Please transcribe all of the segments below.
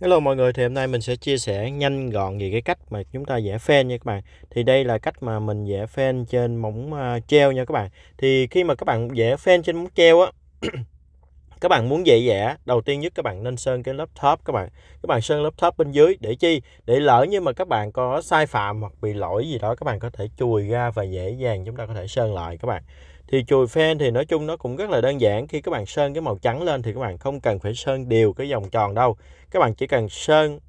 Hello mọi người thì hôm nay mình sẽ chia sẻ nhanh gọn về cái cách mà chúng ta vẽ fan nha các bạn Thì đây là cách mà mình vẽ fan trên móng à, treo nha các bạn Thì khi mà các bạn vẽ fan trên móng treo á Các bạn muốn dễ vẽ đầu tiên nhất các bạn nên sơn cái lớp top các bạn Các bạn sơn lớp top bên dưới để chi Để lỡ như mà các bạn có sai phạm hoặc bị lỗi gì đó các bạn có thể chùi ra và dễ dàng chúng ta có thể sơn lại các bạn thì chùi phen thì nói chung nó cũng rất là đơn giản khi các bạn sơn cái màu trắng lên thì các bạn không cần phải sơn đều cái vòng tròn đâu các bạn chỉ cần sơn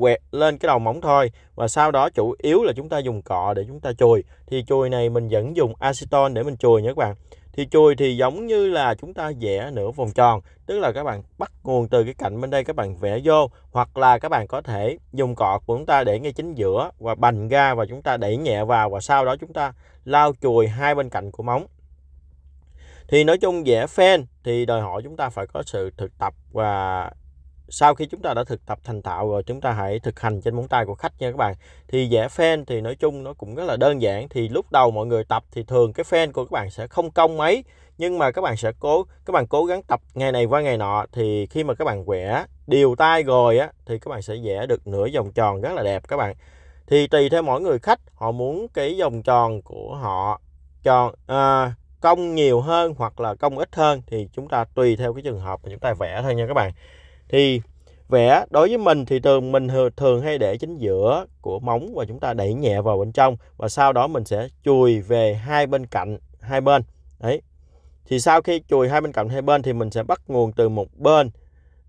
quẹt lên cái đầu móng thôi và sau đó chủ yếu là chúng ta dùng cọ để chúng ta chùi thì chùi này mình vẫn dùng acetone để mình chùi nha các bạn thì chùi thì giống như là chúng ta vẽ nửa vòng tròn tức là các bạn bắt nguồn từ cái cạnh bên đây các bạn vẽ vô hoặc là các bạn có thể dùng cọ của chúng ta để ngay chính giữa và bành ra và chúng ta đẩy nhẹ vào và sau đó chúng ta lau chùi hai bên cạnh của móng thì nói chung vẽ fan thì đòi hỏi chúng ta phải có sự thực tập và sau khi chúng ta đã thực tập thành thạo rồi chúng ta hãy thực hành trên móng tay của khách nha các bạn thì vẽ fan thì nói chung nó cũng rất là đơn giản thì lúc đầu mọi người tập thì thường cái fan của các bạn sẽ không công mấy nhưng mà các bạn sẽ cố các bạn cố gắng tập ngày này qua ngày nọ thì khi mà các bạn vẽ điều tay rồi á thì các bạn sẽ vẽ được nửa vòng tròn rất là đẹp các bạn thì tùy theo mỗi người khách họ muốn cái vòng tròn của họ tròn à, công nhiều hơn hoặc là công ít hơn thì chúng ta tùy theo cái trường hợp mà chúng ta vẽ thôi nha các bạn thì vẽ đối với mình thì thường mình thường hay để chính giữa của móng và chúng ta đẩy nhẹ vào bên trong và sau đó mình sẽ chùi về hai bên cạnh hai bên đấy thì sau khi chùi hai bên cạnh hai bên thì mình sẽ bắt nguồn từ một bên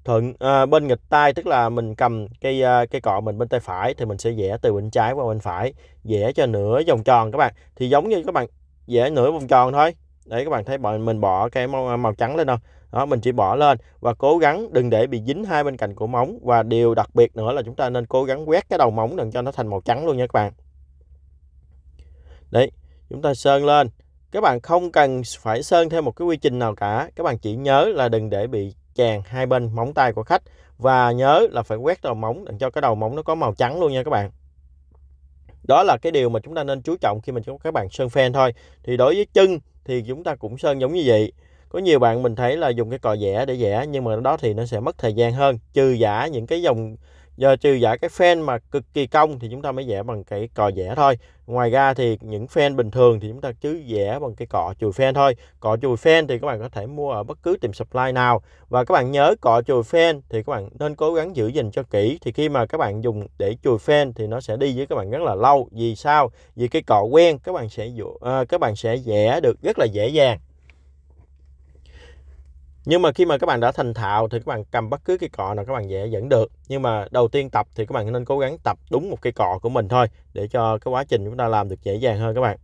thuận à, bên nghịch tay tức là mình cầm cây à, cây cọ mình bên tay phải thì mình sẽ vẽ từ bên trái qua bên phải vẽ cho nửa vòng tròn các bạn thì giống như các bạn dễ nửa vòng tròn thôi để các bạn thấy bọn mình bỏ cái màu, à, màu trắng lên không đó mình chỉ bỏ lên và cố gắng đừng để bị dính hai bên cạnh của móng và điều đặc biệt nữa là chúng ta nên cố gắng quét cái đầu móng đừng cho nó thành màu trắng luôn nha các bạn đấy chúng ta sơn lên các bạn không cần phải sơn thêm một cái quy trình nào cả các bạn chỉ nhớ là đừng để bị chèn hai bên móng tay của khách và nhớ là phải quét đầu móng để cho cái đầu móng nó có màu trắng luôn nha các bạn đó là cái điều mà chúng ta nên chú trọng khi mà các bạn sơn phen thôi thì đối với chân thì chúng ta cũng sơn giống như vậy có nhiều bạn mình thấy là dùng cái cò vẽ để vẽ nhưng mà đó thì nó sẽ mất thời gian hơn trừ giả những cái dòng giờ trừ giả cái fan mà cực kỳ cong thì chúng ta mới vẽ bằng cái cò vẽ thôi ngoài ra thì những fan bình thường thì chúng ta cứ vẽ bằng cái cọ chùi fan thôi cọ chùi fan thì các bạn có thể mua ở bất cứ tiệm supply nào và các bạn nhớ cọ chùi fan thì các bạn nên cố gắng giữ gìn cho kỹ thì khi mà các bạn dùng để chùi fan thì nó sẽ đi với các bạn rất là lâu vì sao vì cái cọ quen các bạn sẽ uh, các bạn sẽ vẽ được rất là dễ dàng nhưng mà khi mà các bạn đã thành thạo thì các bạn cầm bất cứ cây cọ nào các bạn dễ dẫn được nhưng mà đầu tiên tập thì các bạn nên cố gắng tập đúng một cây cọ của mình thôi để cho cái quá trình chúng ta làm được dễ dàng hơn các bạn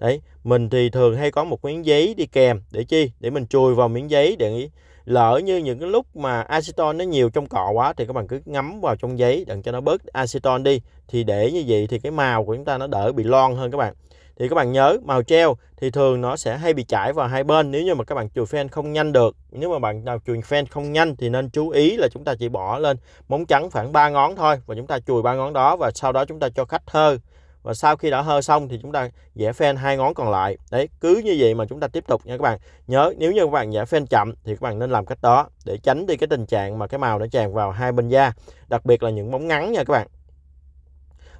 đấy mình thì thường hay có một miếng giấy đi kèm để chi để mình chui vào miếng giấy để lỡ như những cái lúc mà acetone nó nhiều trong cọ quá thì các bạn cứ ngấm vào trong giấy đừng cho nó bớt acetone đi thì để như vậy thì cái màu của chúng ta nó đỡ bị lon hơn các bạn thì các bạn nhớ màu treo thì thường nó sẽ hay bị chảy vào hai bên nếu như mà các bạn chùi fan không nhanh được nếu mà bạn nào chùi fan không nhanh thì nên chú ý là chúng ta chỉ bỏ lên móng trắng khoảng 3 ngón thôi và chúng ta chùi ba ngón đó và sau đó chúng ta cho khách hơ và sau khi đã hơ xong thì chúng ta vẽ fan hai ngón còn lại đấy cứ như vậy mà chúng ta tiếp tục nha các bạn nhớ nếu như các bạn vẽ fan chậm thì các bạn nên làm cách đó để tránh đi cái tình trạng mà cái màu nó tràn vào hai bên da đặc biệt là những móng ngắn nha các bạn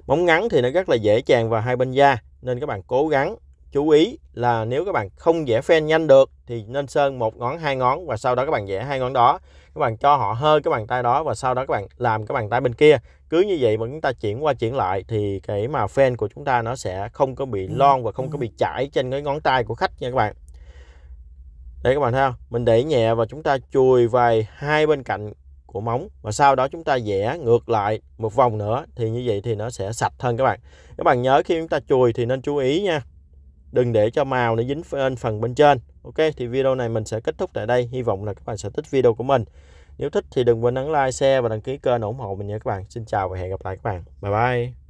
móng ngắn thì nó rất là dễ tràn vào hai bên da nên các bạn cố gắng chú ý là nếu các bạn không vẽ phen nhanh được thì nên sơn một ngón hai ngón và sau đó các bạn vẽ hai ngón đó các bạn cho họ hơi cái bàn tay đó và sau đó các bạn làm cái bàn tay bên kia cứ như vậy mà chúng ta chuyển qua chuyển lại thì cái mà phen của chúng ta nó sẽ không có bị ừ. lon và không có ừ. bị chảy trên cái ngón tay của khách nha các bạn đây các bạn thấy không mình để nhẹ và chúng ta chùi vài hai bên cạnh của móng và sau đó chúng ta vẽ ngược lại một vòng nữa thì như vậy thì nó sẽ sạch hơn các bạn các bạn nhớ khi chúng ta chùi thì nên chú ý nha đừng để cho màu nó dính lên phần bên trên ok thì video này mình sẽ kết thúc tại đây hy vọng là các bạn sẽ thích video của mình nếu thích thì đừng quên ấn like share và đăng ký kênh ủng hộ mình nha các bạn xin chào và hẹn gặp lại các bạn bye bye